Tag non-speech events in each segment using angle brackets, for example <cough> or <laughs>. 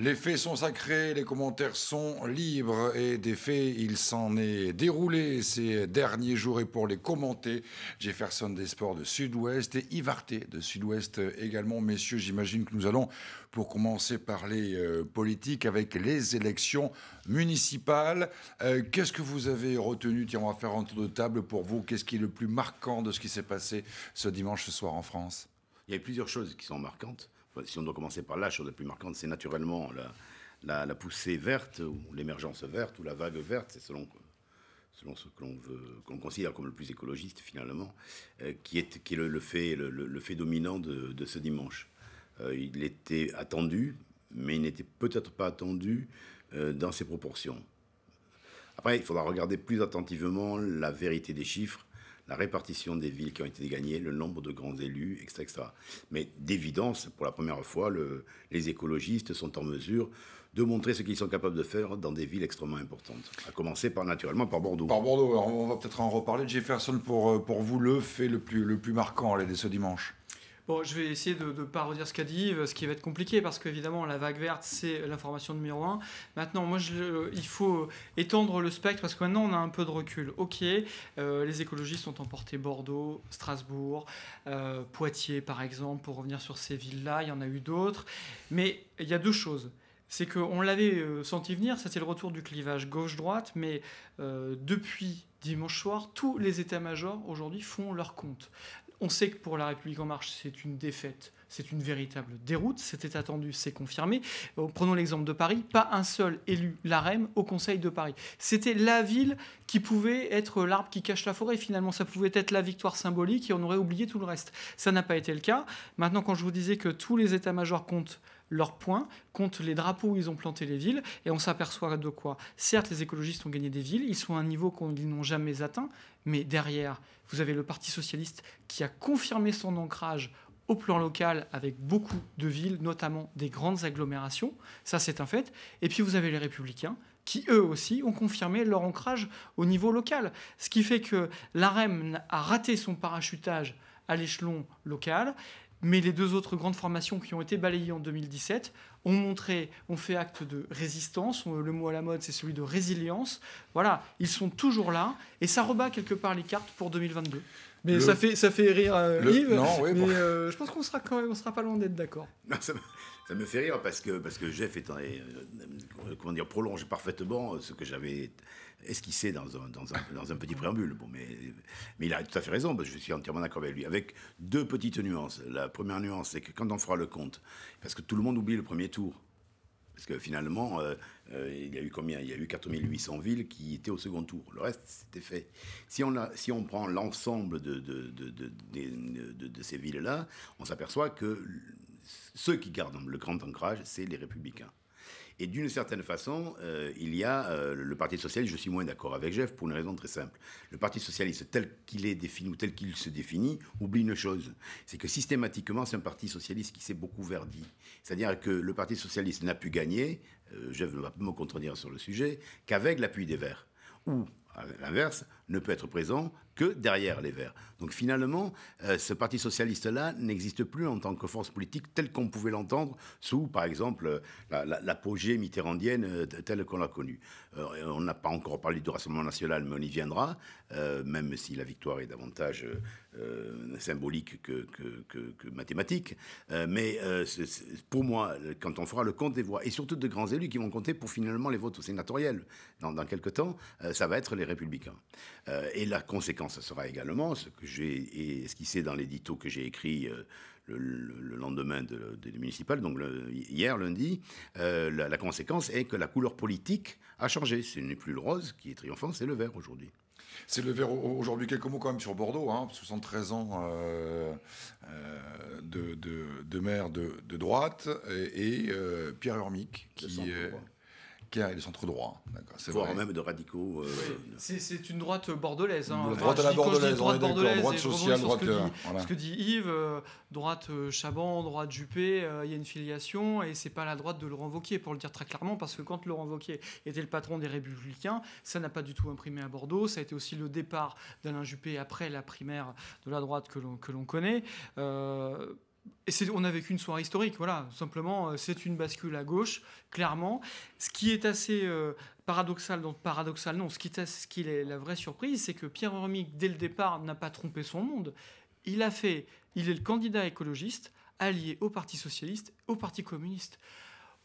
Les faits sont sacrés, les commentaires sont libres et des faits, il s'en est déroulé ces derniers jours. Et pour les commenter, Jefferson des Sports de Sud-Ouest et Yvarté de Sud-Ouest également. Messieurs, j'imagine que nous allons, pour commencer, parler euh, politique avec les élections municipales. Euh, qu'est-ce que vous avez retenu Tiens, on va faire un tour de table pour vous. Qu'est-ce qui est le plus marquant de ce qui s'est passé ce dimanche ce soir en France Il y a plusieurs choses qui sont marquantes si on doit commencer par la chose la plus marquante, c'est naturellement la, poussée verte ou l'émergence verte ou la vague verte, c'est selon, selon ce que l'on veut, qu'on considère comme le plus écologiste finalement, euh, qui est, qui le, fait, le, fait dominant de, ce dimanche. Euh, il était attendu, mais il n'était peut-être pas attendu euh, dans ses proportions. Après, il faudra regarder plus attentivement la vérité des chiffres la répartition des villes qui ont été gagnées, le nombre de grands élus, etc. Mais d'évidence, pour la première fois, les écologistes sont en mesure de montrer ce qu'ils sont capables de faire dans des villes extrêmement importantes. À commencer par naturellement par Bordeaux. Par Bordeaux, on va peut-être en reparler. Jefferson, pour, euh, pour vous, le fait le plus, le plus marquant les de ce dimanche Bon, je vais essayer de ne pas redire ce qu'a dit Yves, ce qui va être compliqué parce qu'évidemment, la vague verte, c'est l'information numéro un. Maintenant, moi, il faut étendre le spectre parce que maintenant, on a un peu de recul. Ok, euh, les écologistes ont emporté Bordeaux, Strasbourg, euh, Poitiers, par exemple, pour revenir sur ces villes-là. Il y en a eu d'autres. Mais il y a deux choses c'est qu'on l'avait euh, senti venir, c'était le retour du clivage gauche-droite, mais depuis dimanche soir, tous les états-majors aujourd'hui font leur compte. On sait que pour La République En Marche, c'est une défaite, c'est une véritable déroute, c'était attendu, c'est confirmé. Euh, prenons l'exemple de Paris, pas un seul élu LAREM au Conseil de Paris. C'était la ville qui pouvait être l'arbre qui cache la forêt, finalement, ça pouvait être la victoire symbolique et on aurait oublié tout le reste. Ça n'a pas été le cas. Maintenant, quand je vous disais que tous les états-majors comptent leur points contre les drapeaux où ils ont planté les villes, et on s'aperçoit de quoi Certes, les écologistes ont gagné des villes, ils sont à un niveau qu'ils n'ont jamais atteint, mais derrière, vous avez le Parti socialiste qui a confirmé son ancrage au plan local avec beaucoup de villes, notamment des grandes agglomérations. Ça, c'est un fait. Et puis, vous avez les républicains qui, eux aussi, ont confirmé leur ancrage au niveau local. Ce qui fait que l'AREM a raté son parachutage à l'échelon local mais les deux autres grandes formations qui ont été balayées en 2017 ont montré, ont fait acte de résistance. Euh, le mot à la mode, c'est celui de résilience. Voilà, ils sont toujours là et ça rebat quelque part les cartes pour 2022. Mais ça, fait, ça fait rire euh, Yves. Non, mais euh, je pense qu'on sera, quand même, on sera pas loin d'être d'accord. Ça, ça, me fait rire parce que, parce que Jeff est, comment dire, prolonge parfaitement ce que j'avais esquissé dans un, dans un petit préambule. Bon, mais, il a tout à fait raison, je suis entièrement d'accord avec lui. Avec deux petites nuances. La première nuance, c'est que quand on fera le compte, parce que tout le monde oublie le premier tour. Parce que finalement, euh, euh, il y a eu combien Il y a eu 4800 villes qui étaient au second tour. Le reste, c'était fait. Si on, si on prend l'ensemble de, ces villes-là, on s'aperçoit que ceux qui gardent le grand ancrage, c'est les républicains. Et d'une certaine façon, euh, il y a euh, le Parti socialiste, je suis moins d'accord avec Jeff pour une raison très simple. Le Parti socialiste, tel qu'il est défini ou tel qu'il se définit, oublie une chose, c'est que systématiquement, c'est un Parti socialiste qui s'est beaucoup verdi. C'est-à-dire que le Parti socialiste n'a pu gagner, euh, Jeff ne va pas me contredire sur le sujet, qu'avec l'appui des Verts. Ou, à l'inverse, ne peut être présent que derrière les Verts. Donc finalement, euh, ce Parti socialiste-là n'existe plus en tant que force politique telle qu'on pouvait l'entendre sous, par exemple, l'apogée la, mitterrandienne euh, telle qu'on l'a connue. Euh, on n'a pas encore parlé du Rassemblement national, mais on y viendra, même si la victoire est davantage symbolique que, que, mathématique. mais pour moi, quand on fera le compte des voix, et surtout de grands élus qui vont compter pour finalement les votes sénatoriels dans, dans quelques temps, ça va être les républicains. Euh, et la conséquence, ça sera également ce que j'ai esquissé dans l'édito que j'ai écrit euh, le, lendemain des municipales, municipal, donc hier lundi, euh, la, conséquence est que la couleur politique a changé. Ce n'est plus le rose qui est triomphant, c'est le vert aujourd'hui. C'est le vert aujourd'hui. Quelques mots quand même sur Bordeaux, 73 hein. ans de, de, maire de, droite et, et Pierre Urmic qui est et le centre droit. Hein. Voire vrai. même de radicaux. Euh, c'est une droite euh, bordelaise. Hein. droite à la bordelaise, droite, droite sociale, euh, droite. Ce que, dit, Yves, droite Chaban, droite Juppé, il y a une filiation et c'est pas la droite de Laurent Vauquier, pour le dire très clairement, parce que quand Laurent Vauquier était le patron des Républicains, ça n'a pas du tout imprimé à Bordeaux. Ça a été aussi le départ d'Alain Juppé après la primaire de la droite que l'on connaît on a vécu une soirée historique, voilà. Simplement, euh, c'est une bascule à gauche, clairement. Ce qui est assez euh, paradoxal, donc paradoxal, non. Ce qui, est, la vraie surprise, c'est que Pierre Hormic, dès le départ, n'a pas trompé son monde. Il a fait, il est le candidat écologiste allié au Parti socialiste, au Parti communiste.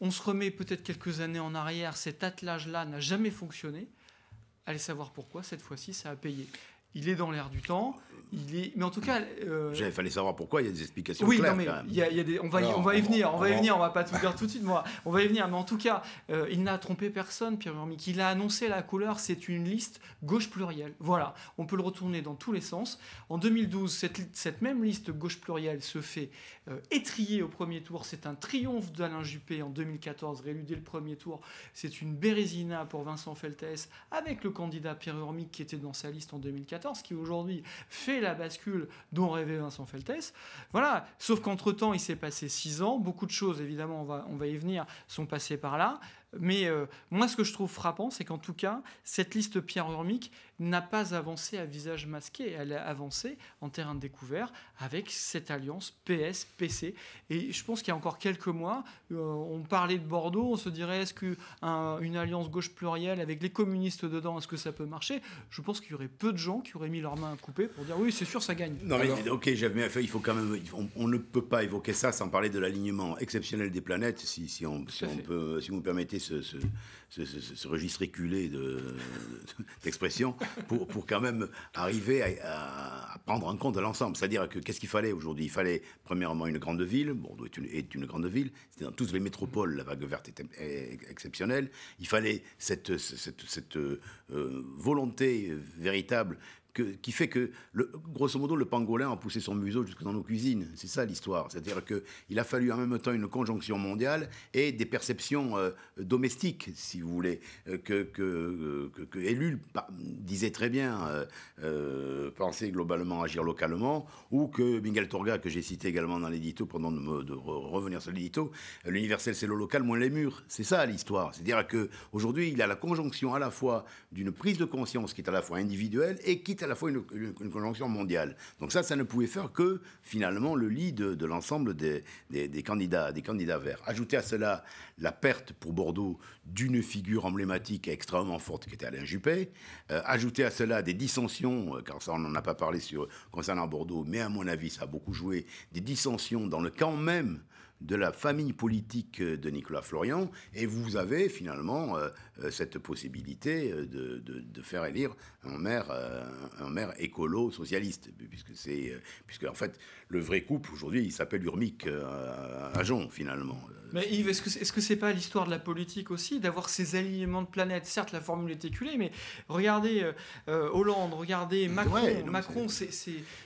On se remet peut-être quelques années en arrière. Cet attelage-là n'a jamais fonctionné. Allez savoir pourquoi. Cette fois-ci, ça a payé il est dans l'air du temps. Il est... Mais en tout cas. Euh, il fallait savoir pourquoi, il y a des explications. Oui, non, mais quand Y a, des... on, va y, on va y venir, on va y venir, on va pas tout dire tout de suite, moi. On va y venir, mais en tout cas, euh, il n'a trompé personne, Pierre Urmic. Il a annoncé la couleur, c'est une liste gauche plurielle. Voilà, on peut le retourner dans tous les sens. En 2012, cette, même liste gauche plurielle se fait euh, étrier au premier tour. C'est un triomphe d'Alain Juppé en 2014, Réludé le premier tour. C'est une bérésina pour Vincent Feltès avec le candidat Pierre Urmic qui était dans sa liste en 2014 ce qui aujourd'hui fait la bascule dont rêvait Vincent Feltès. Voilà, sauf qu'entre-temps, il s'est passé six ans, beaucoup de choses, évidemment, on va, y venir, sont passées par là. Mais euh, moi, ce que je trouve frappant, c'est qu'en tout cas, cette liste Pierre Urmic, n'a pas avancé à visage masqué, elle a avancé en terrain découvert avec cette alliance PS-PC. Et je pense qu'il y a encore quelques mois, euh, on parlait de Bordeaux, on se dirait est-ce qu'une alliance gauche plurielle avec les communistes dedans, est-ce que ça peut marcher Je pense qu'il y aurait peu de gens qui auraient mis leur mains à couper pour dire oui, c'est sûr, ça gagne. Non, mais ok, j'avais bien fait, il faut quand même. On, ne peut pas évoquer ça sans parler de l'alignement exceptionnel des planètes, si, on, peut, si vous me permettez ce, registre éculé <laughs> d'expression pour, pour quand même arriver à, prendre en compte l'ensemble. C'est-à-dire qu'est-ce qu'il fallait aujourd'hui Il fallait premièrement une grande ville, Bordeaux est une, une grande ville, c'était dans toutes les métropoles, la vague verte était exceptionnelle, il fallait cette, cette, euh, volonté euh, véritable qui fait que, le, grosso modo, le pangolin a poussé son museau jusque dans nos cuisines. C'est ça l'histoire. C'est-à-dire qu'il a fallu en même temps une conjonction mondiale et des perceptions euh, domestiques, si vous voulez, euh, que, que, euh, que, que Ellul disait très bien, penser globalement, agir localement, ou que Miguel Torga, que j'ai cité également dans l'édito, pendant de, revenir sur l'édito, l'universel c'est le local moins les murs. C'est ça l'histoire. C'est-à-dire qu'aujourd'hui, il a la conjonction à la fois d'une prise de conscience qui est à la fois individuelle et qui est à la fois une, une, conjonction mondiale. Donc ça, ça ne pouvait faire que finalement le lit de, l'ensemble des, candidats, des candidats verts. Ajouter à cela la perte pour Bordeaux d'une figure emblématique extrêmement forte qui était Alain Juppé. Euh, ajouter à cela des dissensions, euh, car ça on n'en a pas parlé sur, concernant Bordeaux, mais à mon avis ça a beaucoup joué, des dissensions dans le camp même de la famille politique de Nicolas Florian, et vous avez finalement euh, euh, cette possibilité euh, de, faire élire un maire, un maire écolo-socialiste, puisque c'est, puisque en fait le vrai couple, aujourd'hui, il s'appelle Urmic à euh, Ajon, finalement. Mais Yves, est-ce que ce que c'est pas l'histoire de la politique aussi, d'avoir ces alignements de planète Certes, la formule est éculée, mais regardez euh, euh, Hollande, regardez Macron. c'est,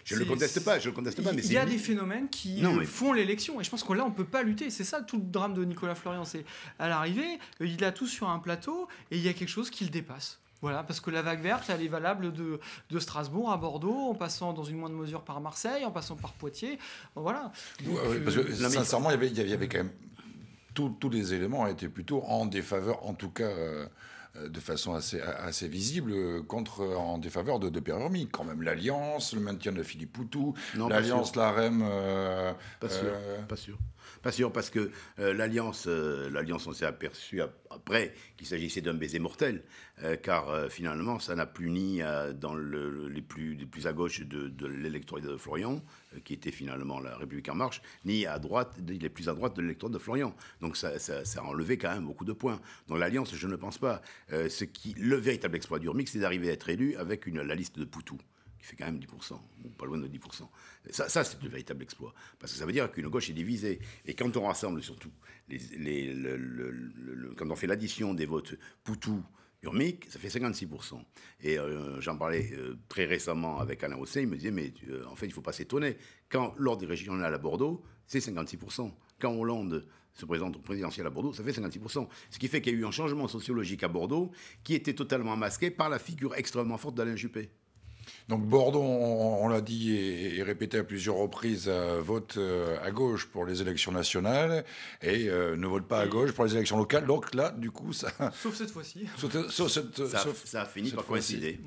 Je ne le conteste pas, je le conteste pas, mais Il y a des phénomènes qui font l'élection, et je pense qu'on là, on peut pas lutter. C'est ça tout le drame de Nicolas Florian. C'est à l'arrivée, il a tout sur un plateau, et il y a quelque chose qui le dépasse. Voilà, parce que la vague verte, elle est valable de, Strasbourg à Bordeaux, en passant dans une moindre mesure par Marseille, en passant par Poitiers. Voilà. Euh, sincèrement, il y, avait, y quand même. Tous les éléments étaient plutôt en défaveur, en tout cas. Euh, de façon assez, visible contre en défaveur de, de Pérormi. Quand même l'alliance, le maintien de Philippe Poutou, l'alliance la REM. Euh, pas sûr. Pas sûr. Pas sûr, parce que euh, l'Alliance, euh, l'Alliance, on s'est aperçu après qu'il s'agissait d'un baiser mortel, euh, car finalement, ça n'a plus ni dans les, plus, à gauche de, l'électorat de Florian, qui était finalement la République en marche, ni à droite, il plus à droite de l'électorat de Florian. Donc ça, a enlevé quand même beaucoup de points. Dans l'Alliance, je ne pense pas. ce qui, le véritable exploit du d'Urmix c'est d'arriver à être élu avec la liste de Poutou qui fait quand même 10%, ou pas loin de 10%. Ça, ça c'est le véritable exploit, parce que ça veut dire qu'une gauche est divisée. Et quand on rassemble surtout, les, le, quand on fait l'addition des votes Poutou, Urmic, ça fait 56%. Et euh, j'en parlais euh, très récemment avec Alain Rosset, il me disait, mais euh, en fait, il ne faut pas s'étonner. Quand, lors des régionales à Bordeaux, c'est 56%. Quand Hollande se présente au présidentiel à Bordeaux, ça fait 56%. Ce qui fait qu'il y a eu un changement sociologique à Bordeaux qui était totalement masqué par la figure extrêmement forte d'Alain Juppé. Donc Bordeaux, on, l'a dit et, répété à plusieurs reprises, euh, vote euh, à gauche pour les élections nationales et euh, ne vote pas à gauche pour les élections locales. Donc là, du coup, ça... <laughs> Sauf cette fois-ci. Sauf, cette, ça, a fini par coïncider.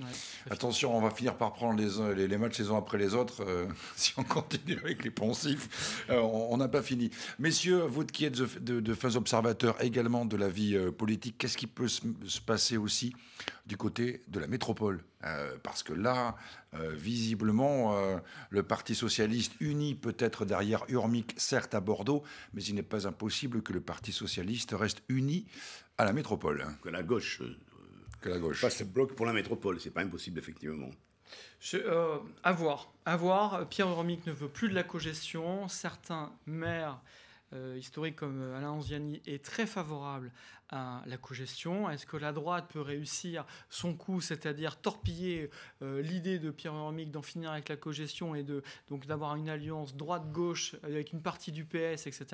Attention, on va finir par prendre les, les matchs les uns après les autres <laughs> si on continue avec les poncifs. on n'a pas fini. Messieurs, vous qui êtes de, de, observateurs également de la vie politique, qu'est-ce qui peut se passer aussi du côté de la métropole euh, parce que là, euh, visiblement, euh, le Parti socialiste uni peut-être derrière Urmic, certes à Bordeaux, mais il n'est pas impossible que le Parti socialiste reste uni à la métropole. Que la gauche, que la gauche. fasse bloc pour la métropole, c'est pas impossible effectivement. à voir, à voir. Pierre Urmic ne veut plus de la cogestion. Certains maires euh, historique comme euh, Alain Anziani est très favorable à la cogestion. Est-ce que la droite peut réussir son coup, c'est-à-dire torpiller euh, l'idée de Pierre Urmic d'en finir avec la cogestion et de donc d'avoir une alliance droite-gauche avec une partie du PS, etc.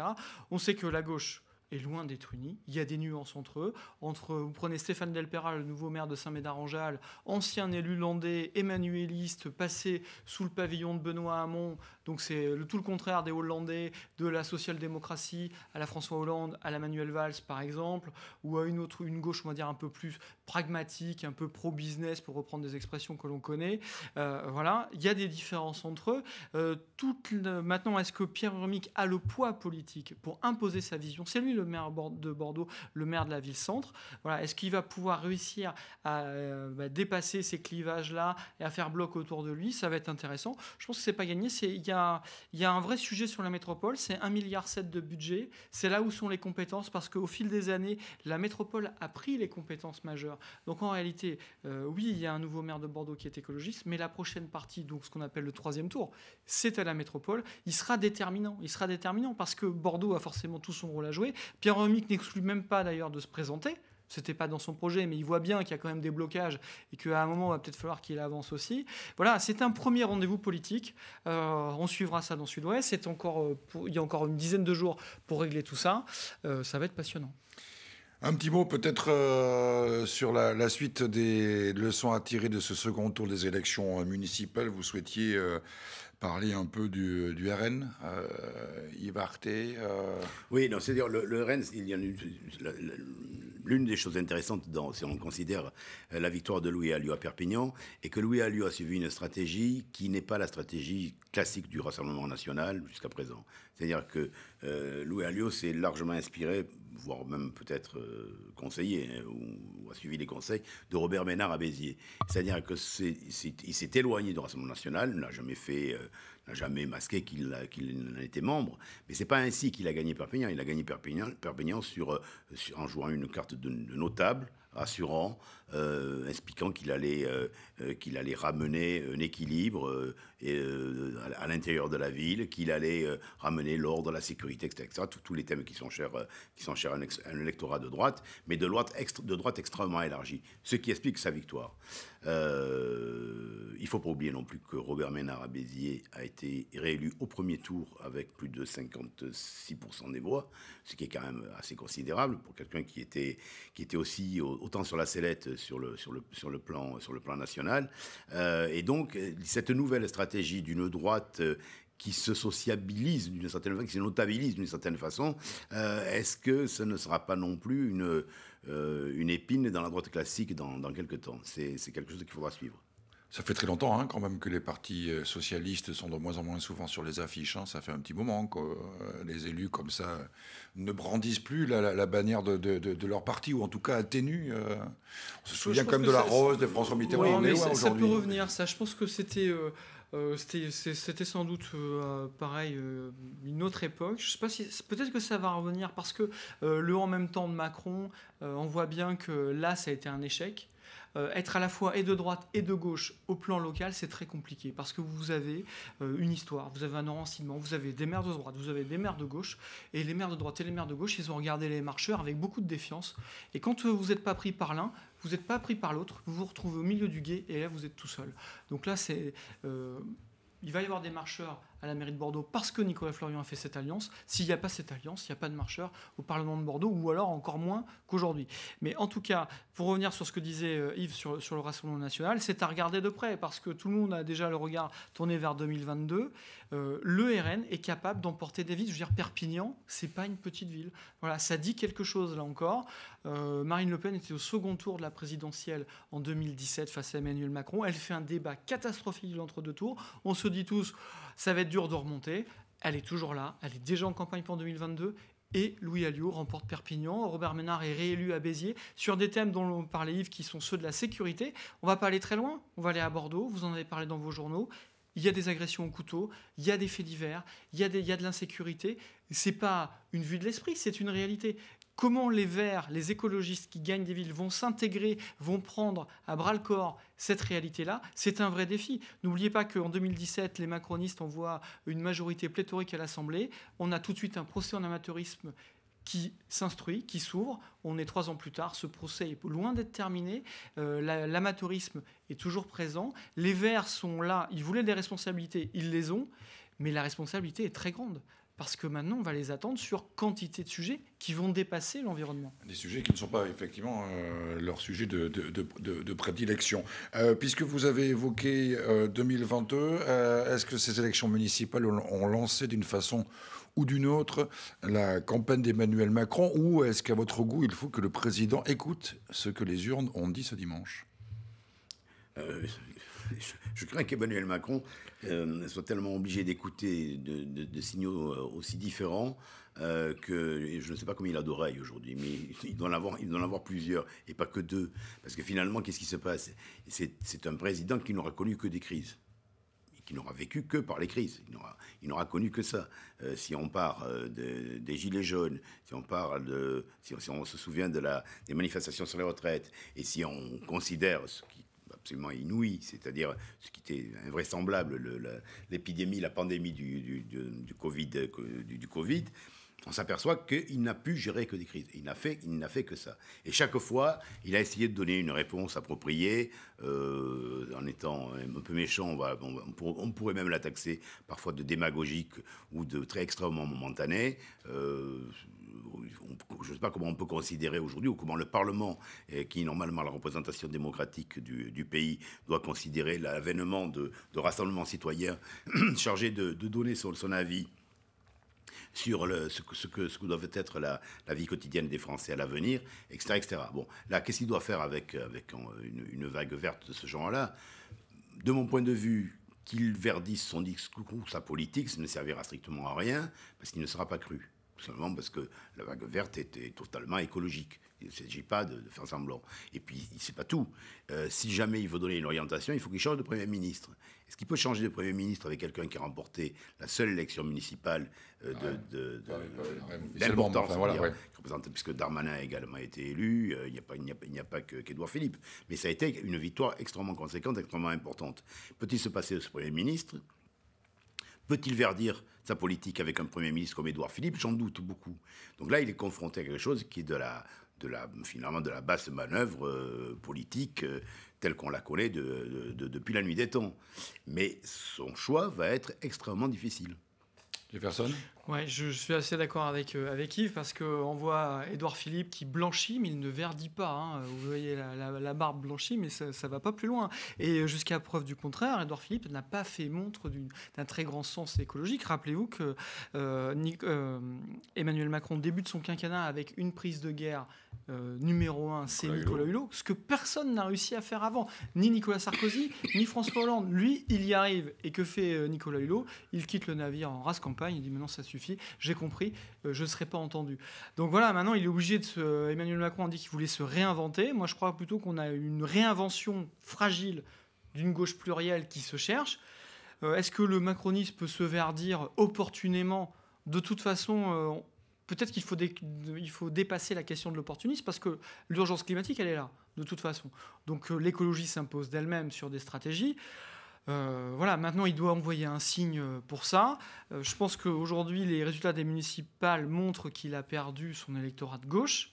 On sait que la gauche est loin d'être unie. Il y a des nuances entre eux. Entre, vous prenez Stéphane Delpera, le nouveau maire de Saint-Médard-en-Jalles, ancien élu landais, Emmanueliste, passé sous le pavillon de Benoît Hamon, donc c'est tout le contraire des Hollandais, de la social-démocratie à la François Hollande, à la Manuel Valls par exemple, ou à une autre, une gauche, on va dire un peu plus pragmatique, un peu pro-business pour reprendre des expressions que l'on connaît. Euh, voilà, il y a des différences entre eux. Euh, Maintenant, est-ce que Pierre Urmic a le poids politique pour imposer sa vision C'est lui le maire de Bordeaux, le maire de la ville-centre. Voilà, est-ce qu'il va pouvoir réussir à euh, bah, dépasser ces clivages-là et à faire bloc autour de lui Ça va être intéressant. Je pense que c'est pas gagné. C'est il y a il y a un vrai sujet sur la métropole. C'est 1,7 milliard de budget. C'est là où sont les compétences parce qu'au fil des années, la métropole a pris les compétences majeures. Donc en réalité, euh, oui, il y a un nouveau maire de Bordeaux qui est écologiste, mais la prochaine partie, donc ce qu'on appelle le troisième tour, c'est à la métropole. Il sera déterminant. Il sera déterminant parce que Bordeaux a forcément tout son rôle à jouer. Pierre romic n'exclut même pas d'ailleurs de se présenter. C'était pas dans son projet, mais il voit bien qu'il y a quand même des blocages et qu'à un moment, il va peut-être falloir qu'il avance aussi. Voilà, c'est un premier rendez-vous politique. Euh, on suivra ça dans Sud-Ouest. C'est encore, euh, il y a encore une dizaine de jours pour régler tout ça. Euh, ça va être passionnant. Un petit mot peut-être sur la, suite des leçons à tirer de ce second tour des élections municipales. Vous souhaitiez parler un peu du, RN, euh, Yves Arte, Oui, non, c'est-à-dire le, le, RN, il y a une, L'une des choses intéressantes, dans, si on considère euh, la victoire de Louis Alliot à Perpignan, est que Louis Alliot a suivi une stratégie qui n'est pas la stratégie classique du Rassemblement national jusqu'à présent. C'est-à-dire que euh, Louis Alliot s'est largement inspiré, voire même peut-être euh, conseillé, hein, ou, a suivi les conseils, de Robert Ménard à Béziers. C'est-à-dire qu'il s'est éloigné du Rassemblement national, n'a jamais fait n'a jamais masqué qu'il en était membre. Mais ce c'est pas ainsi qu'il a gagné Perpignan. Il a gagné Perpignan, euh, sur, en jouant une carte de notable, rassurant, euh, expliquant qu'il allait, euh, euh, qu'il allait ramener un équilibre à, l'intérieur de la ville, qu'il allait ramener l'ordre, la sécurité, etc. Tous les thèmes qui sont chers, qui sont chers à, un, électorat de droite, mais de droite, extrêmement élargie, ce qui explique sa victoire. il ne faut pas oublier non plus que Robert Ménard à Béziers a été réélu au premier tour avec plus de 56% des voix, ce qui est quand même assez considérable pour quelqu'un qui était, qui était aussi au, autant sur la sellette euh, sur le, sur le, sur le, plan, euh, national. Euh, et donc, cette nouvelle stratégie d'une droite qui se sociabilise d'une certaine façon, qui se notabilise d'une certaine façon, est-ce que ce ne sera pas non plus une, épine dans la droite classique dans, dans quelques temps C'est quelque chose qu'il faudra suivre. Ça fait très longtemps hein, quand même que les partis euh, socialistes sont de moins en moins souvent sur les affiches. Hein. Ça fait un petit moment que euh, les élus comme ça ne brandissent plus la, bannière de, leur parti, ou en tout cas atténuent. Euh. on se souvient quand même de la rose, de François Mitterrand. ça, peut revenir, ça. Je pense que c'était... c'était sans doute pareil une autre époque. Je sais pas si peut-être que ça va revenir parce que le en même temps de Macron, on voit bien que là ça a été un échec. Euh, être à la fois et de droite et de gauche au plan local, c'est très compliqué parce que vous avez euh, une histoire, vous avez un enracinement, vous avez des maires de droite, vous avez des maires de gauche, et les maires de droite et les maires de gauche, ils ont regardé les marcheurs avec beaucoup de défiance. Et quand euh, vous n'êtes pas pris par l'un, vous n'êtes pas pris par l'autre, vous vous retrouvez au milieu du guet et là vous êtes tout seul. Donc là, c'est, il va y avoir des marcheurs à la mairie de Bordeaux parce que Nicolas Florian a fait cette alliance. S'il n'y a pas cette alliance, il n'y a pas de marcheurs au Parlement de Bordeaux, ou alors encore moins qu'aujourd'hui. Mais en tout cas, pour revenir sur ce que disait euh, Yves sur, le Rassemblement national, c'est à regarder de près, parce que tout le monde a déjà le regard tourné vers 2022. Euh, le RN est capable d'emporter des villes. Je veux dire, Perpignan, c'est pas une petite ville. Voilà, ça dit quelque chose là encore. Euh, Marine Le Pen était au second tour de la présidentielle en 2017 face à Emmanuel Macron. Elle fait un débat catastrophique entre l'entre-deux tours. On se dit tous, ça va être dur de remonter. Elle est toujours là. Elle est déjà en campagne pour 2022 et Louis Alliot remporte Perpignan. Robert Ménard est réélu à Béziers sur des thèmes dont on parlait Yves qui sont ceux de la sécurité. On va pas aller très loin, on va aller à Bordeaux, vous en avez parlé dans vos journaux il y a des agressions au couteau, il y a des faits divers, il y a, de l'insécurité. C'est pas une vue de l'esprit, c'est une réalité. Comment les verts, les écologistes qui gagnent des villes vont s'intégrer, vont prendre à bras le corps cette réalité-là, c'est un vrai défi. N'oubliez pas qu'en 2017, les macronistes envoient une majorité pléthorique à l'Assemblée. On a tout de suite un procès en amateurisme qui s'instruit, qui s'ouvre. On est trois ans plus tard, ce procès est loin d'être terminé, euh, l'amateurisme est toujours présent, les Verts sont là, ils voulaient des responsabilités, ils les ont, mais la responsabilité est très grande. Parce que maintenant, on va les attendre sur quantité de sujets qui vont dépasser l'environnement. Des sujets qui ne sont pas effectivement euh, leur sujet de, prédilection. Euh, puisque vous avez évoqué 2022, est-ce que ces élections municipales ont lancé d'une façon ou d'une autre la campagne d'Emmanuel Macron Ou est-ce qu'à votre goût, il faut que le président écoute ce que les urnes ont dit ce dimanche euh, je, crains qu'Emmanuel Macron euh, soit tellement obligé d'écouter de, signaux euh, aussi différents que je ne sais pas combien il a d'oreilles aujourd'hui, mais il doit en avoir plusieurs et pas que deux. Parce que finalement, qu'est-ce qui se passe c'est, un président qui n'aura connu que des crises. Il n'aura vécu que par les crises. Il n'aura, connu que ça. Euh, si on part euh, des Gilets jaunes, si on, parle de, si, se souvient de la, des manifestations sur les retraites, et si on considère ce qui absolument inouï, c'est-à-dire ce qui était invraisemblable, l'épidémie, la, pandémie du, du, du Covid, du, Covid euh, on s'aperçoit qu'il n'a pu gérer que des crises. Il n'a fait, il n'a fait que ça. Et chaque fois, il a essayé de donner une réponse appropriée, euh, en étant un peu méchant. On, pourrait même la taxer parfois de démagogique ou de très extrêmement momentané. Euh, je ne sais pas comment on peut considérer aujourd'hui ou comment le Parlement, eh, qui est normalement la représentation démocratique du, pays, doit considérer l'avènement de, rassemblements citoyens <clears throat> chargés de, donner son avis sur ce, que, ce, doit être la, vie quotidienne des Français à l'avenir, etc., etc. Bon, là, qu'est-ce qu'il doit faire avec, euh, une, vague verte de ce genre-là De mon point de vue, qu'il verdisse son discours sa politique, ça ne servira strictement à rien, parce qu'il ne sera pas cru. seulement simplement parce que la vague verte était totalement écologique. Il ne s'agit pas de, faire semblant. Et puis, n'est pas tout. Euh, si jamais il veut donner une orientation, il faut qu'il change de Premier ministre. Est-ce qu'il peut changer de Premier ministre avec quelqu'un qui a remporté la seule élection municipale euh, de, d'importance, enfin, voilà, ouais. puisque Darmanin a également été élu, euh, il n'y a pas, a, qu'Edouard Philippe. Mais ça a été une victoire extrêmement conséquente, extrêmement importante. Peut-il se passer de ce Premier ministre Peut-il verdir sa politique avec un Premier ministre comme Édouard Philippe J'en doute beaucoup. Donc là, il est confronté à quelque chose qui est de la, de la, finalement de la basse manœuvre euh, politique euh, telle qu'on la connaît depuis la nuit des temps. Mais son choix va être extrêmement difficile personnes Ouais, je, suis assez d'accord avec, euh, avec Yves parce qu'on voit Édouard Philippe qui blanchit, mais il ne verdit pas. Hein. Vous voyez la, la, barbe blanchie, mais ça ne va pas plus loin. Et jusqu'à preuve du contraire, Édouard Philippe n'a pas fait montre d'un très grand sens écologique. Rappelez-vous que euh, euh, Emmanuel Macron débute son quinquennat avec une prise de guerre euh, numéro un, c'est Nicolas Hulot, ce que personne n'a réussi à faire avant, ni Nicolas Sarkozy, ni François Hollande. Lui, il y arrive. Et que fait Nicolas Hulot Il quitte le navire en race il dit maintenant ça suffit, j'ai compris, euh, je ne serai pas entendu. Donc voilà, maintenant il est obligé de se... Emmanuel Macron a dit qu'il voulait se réinventer. Moi je crois plutôt qu'on a une réinvention fragile d'une gauche plurielle qui se cherche. Euh, est-ce que le macronisme peut se verdir opportunément De toute façon, euh, peut-être qu'il faut, il faut dépasser la question de l'opportunisme parce que l'urgence climatique, elle est là, de toute façon. Donc l'écologie s'impose d'elle-même sur des stratégies. Euh, voilà, maintenant il doit envoyer un signe euh, pour ça. Euh, je pense qu'aujourd'hui les résultats des municipales montrent qu'il a perdu son électorat de gauche.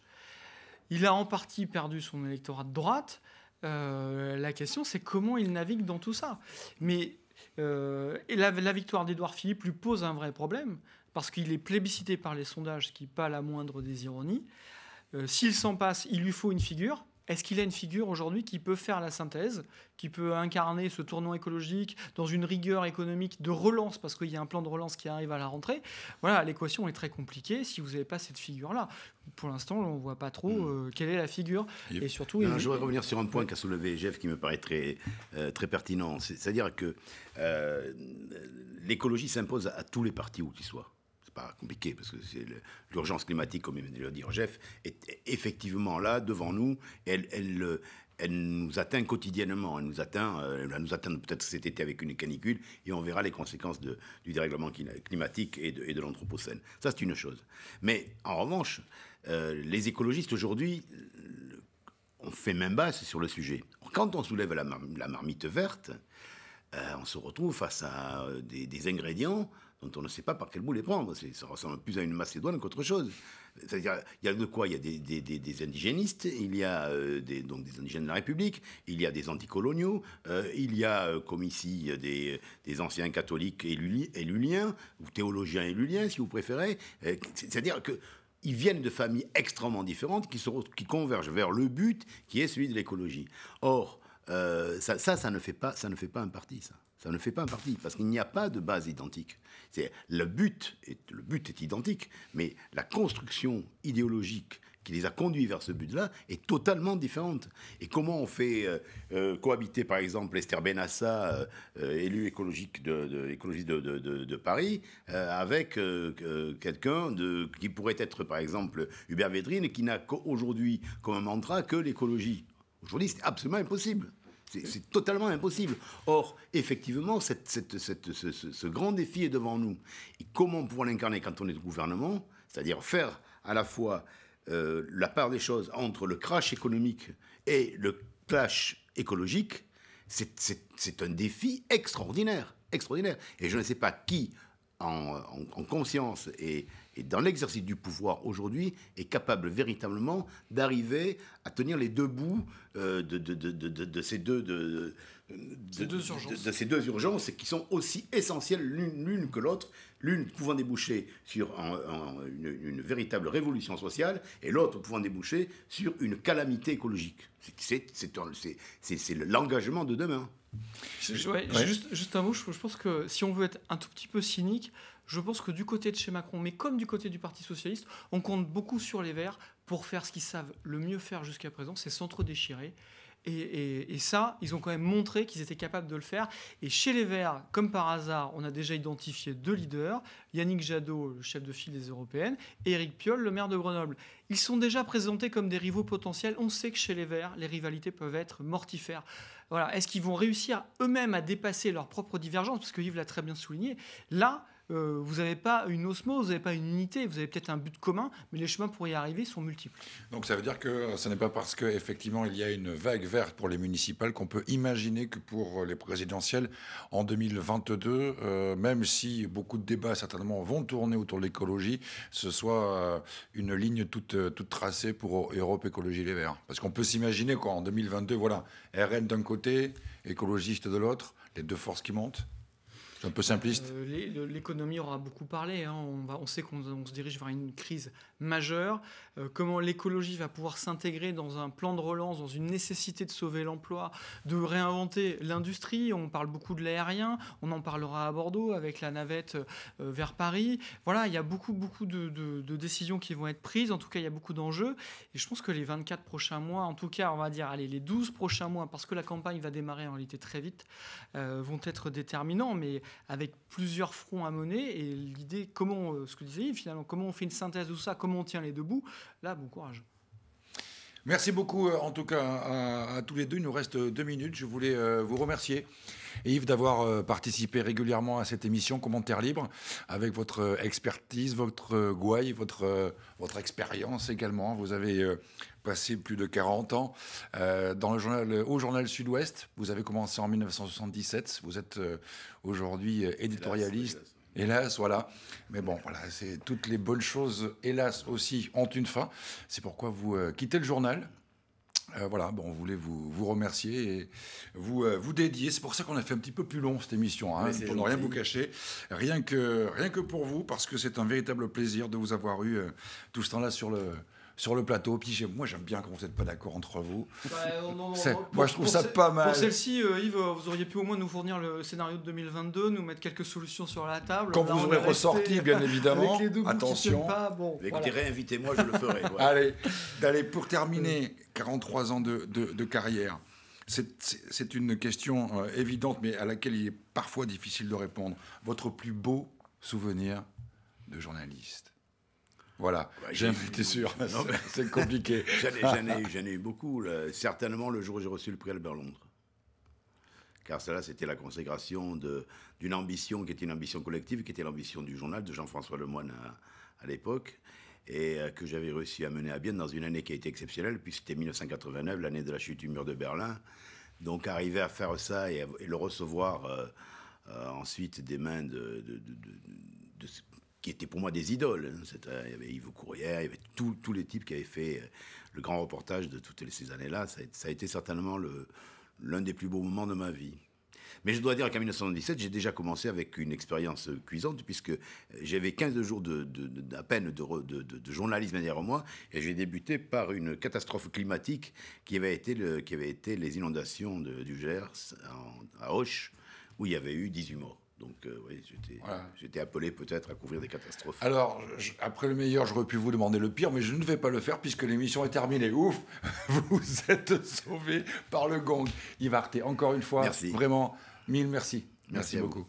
Il a en partie perdu son électorat de droite. la question c'est comment il navigue dans tout ça. Mais la, victoire d'Édouard Philippe lui pose un vrai problème parce qu'il est plébiscité par les sondages, ce qui pas la moindre des ironies. S'il s'en passe, il lui faut une figure. Est-ce qu'il a une figure aujourd'hui qui peut faire la synthèse, qui peut incarner ce tournant écologique dans une rigueur économique de relance, parce qu'il y a un plan de relance qui arrive à la rentrée Voilà, l'équation est très compliquée si vous n'avez pas cette figure-là. Pour l'instant, on ne voit pas trop hmm. euh, quelle est la figure. Et, surtout, Je voudrais revenir sur un point qu'a soulevé Jeff qui me paraît très, euh, très pertinent. C'est-à-dire que euh, l'écologie s'impose à, à tous les partis, où qu'ils soient pas compliqué, parce que c'est l'urgence climatique, comme il vient de le dire Jeff, est effectivement là, devant nous. Elle, elle, euh, nous atteint quotidiennement. Elle nous atteint, euh, elle nous atteindre peut-être cet été avec une canicule, et on verra les conséquences de, du dérèglement climatique et de, l'anthropocène. Ça, c'est une chose. Mais en revanche, euh, les écologistes aujourd'hui, on fait main basse sur le sujet. Quand on soulève la, marmite verte, on se retrouve face à des ingrédients dont on ne sait pas par quel bout les prendre. Ça ressemble plus à une Macédoine qu'autre chose. C'est-à-dire, il y a de quoi Il y a des, indigénistes, il y a euh, des, donc des indigènes de la République, il y a des anticoloniaux, euh, il y a, euh, comme ici, des, anciens catholiques éluliens, ou théologiens éluliens, si vous préférez. C'est-à-dire que viennent de familles extrêmement différentes qui, convergent vers le but qui est celui de l'écologie. Or, ça, ça, ça, ne fait pas, ça ne fait pas un parti, ça ça ne fait pas un partie, parce qu'il n'y a pas de base identique. C'est le but, est, le but est identique, mais la construction idéologique qui les a conduits vers ce but-là est totalement différente. Et comment on fait euh, euh, cohabiter, par exemple, Esther Benassa, élu euh, élue écologique de, écologiste de, Paris, avec quelqu'un qui pourrait être, par exemple, Hubert Védrine, qui n'a aujourd'hui comme mantra que l'écologie Aujourd'hui, c'est absolument impossible. C'est totalement impossible. Or, effectivement, ce, grand défi est devant nous. Et comment pouvoir l'incarner quand on est au gouvernement C'est-à-dire faire à la fois euh, la part des choses entre le crash économique et le clash écologique, c'est un défi extraordinaire. Extraordinaire. Et je ne sais pas qui en, conscience et, dans l'exercice du pouvoir aujourd'hui est capable véritablement d'arriver à tenir les deux bouts euh, de, de, de, de, ces deux, de, ces deux urgences qui sont aussi essentielles l'une que l'autre, l'une pouvant déboucher sur une, véritable révolution sociale et l'autre pouvant déboucher sur une calamité écologique. C'est l'engagement de demain. Juste, juste, un mot, je, je, pense que si on veut être un tout petit peu cynique, je pense que du côté de chez Macron, mais comme du côté du Parti Socialiste, on compte beaucoup sur les Verts pour faire ce qu'ils savent le mieux faire jusqu'à présent, c'est s'entre-déchirer. Et, ça, ils ont quand même montré qu'ils étaient capables de le faire. Et chez les Verts, comme par hasard, on a déjà identifié deux leaders, Yannick Jadot, le chef de file des Européennes, et Éric Piolle, le maire de Grenoble. Ils sont déjà présentés comme des rivaux potentiels. On sait que chez les Verts, les rivalités peuvent être mortifères. Voilà. Est-ce qu'ils vont réussir eux-mêmes à dépasser leurs propres divergences Parce que Yves l'a très bien souligné. Là, euh, vous n'avez pas une osmose, vous n'avez pas une unité, vous avez peut-être un but commun, mais les chemins pour y arriver sont multiples. Donc ça veut dire que ce n'est pas parce qu'effectivement il y a une vague verte pour les municipales qu'on peut imaginer que pour les présidentielles en 2022, euh, même si beaucoup de débats certainement vont tourner autour de l'écologie, ce soit euh, une ligne toute, toute tracée pour Europe Écologie Les Verts. Parce qu'on peut s'imaginer qu'en 2022, voilà, RN d'un côté, écologiste de l'autre, les deux forces qui montent un peu simpliste. Euh, l'économie aura beaucoup parlé. Hein. On, va, on, sait qu'on se dirige vers une crise majeure. Euh, comment l'écologie va pouvoir s'intégrer dans un plan de relance, dans une nécessité de sauver l'emploi, de réinventer l'industrie. On parle beaucoup de l'aérien. On en parlera à Bordeaux avec la navette euh, vers Paris. Voilà, il y a beaucoup, beaucoup de, de, décisions qui vont être prises. En tout cas, il y a beaucoup d'enjeux. Et je pense que les 24 prochains mois, en tout cas, on va dire, allez, les 12 prochains mois, parce que la campagne va démarrer en réalité très vite, vont être déterminants. Mais avec plusieurs fronts à mener. Et l'idée, comment, euh, ce que finalement, comment on fait une synthèse de tout ça, comment on tient les deux bouts, là, bon courage. Merci beaucoup, euh, en tout cas, à, tous les deux. Il nous reste deux minutes. Je voulais euh, vous remercier, Yves, d'avoir euh, participé régulièrement à cette émission Commentaire libre, avec votre expertise, votre gouaille, votre, votre expérience également. Vous avez passé plus de 40 ans dans le au journal Sud-Ouest. Vous avez commencé en 1977. Vous êtes aujourd'hui éditorialiste. Hélas, voilà. Mais bon, voilà, c'est toutes les bonnes choses, hélas aussi, ont une fin. C'est pourquoi vous euh, quittez le journal. Euh, voilà, bon, on voulait vous, vous remercier et vous, euh, vous dédier. C'est pour ça qu'on a fait un petit peu plus long cette émission, hein, pour ne rien vous cacher. Rien que, rien que pour vous, parce que c'est un véritable plaisir de vous avoir eu tout ce temps-là sur le, sur le plateau. Puis moi, j'aime bien quand vous n'êtes pas d'accord entre vous. Oh, moi, je trouve ça pas mal. Pour celle-ci, euh, Yves, euh, vous auriez pu au moins nous fournir le scénario de 2022, nous mettre quelques solutions sur la table. Quand vous aurez ressorti, bien évidemment. Attention. Pas, bon, réinvitez-moi, je le ferai. <laughs> allez, pour terminer, 43 ans de, carrière. C'est une question euh, évidente, mais à laquelle il est parfois difficile de répondre. Votre plus beau souvenir de journaliste voilà, bah, j'ai été sûr, <laughs> c'est compliqué. <laughs> J'en ai, eu beaucoup. Certainement le jour où j'ai reçu le prix Albert Londres. Car cela, c'était la consécration d'une ambition qui était une ambition collective, qui était l'ambition du journal de Jean-François Lemoine à, l'époque, et euh, que j'avais réussi à mener à bien dans une année qui a été exceptionnelle, puisque c'était 1989, l'année de la chute du mur de Berlin. Donc arriver à faire ça et, le recevoir euh, euh, ensuite des mains de qui étaient pour moi des idoles. Hein. Il y avait Yves Courrière, il y avait tous les types qui avaient fait euh, le grand reportage de toutes ces années-là. Ça, a été certainement l'un des plus beaux moments de ma vie. Mais je dois dire qu'en 1977, j'ai déjà commencé avec une expérience cuisante, puisque euh, j'avais 15 jours de, à peine de, journalisme derrière moi, et j'ai débuté par une catastrophe climatique qui avait été, le, qui avait été les inondations du Gers à Auch, où il y avait eu 18 morts. Donc euh, oui, j'étais appelé peut-être à couvrir des catastrophes. Alors, après le meilleur, j'aurais pu vous demander le pire, mais je ne vais pas le faire puisque l'émission est terminée. Ouf, <laughs> vous êtes sauvés par le gong. Yvarté, encore une fois, vraiment, mille merci. Merci, beaucoup.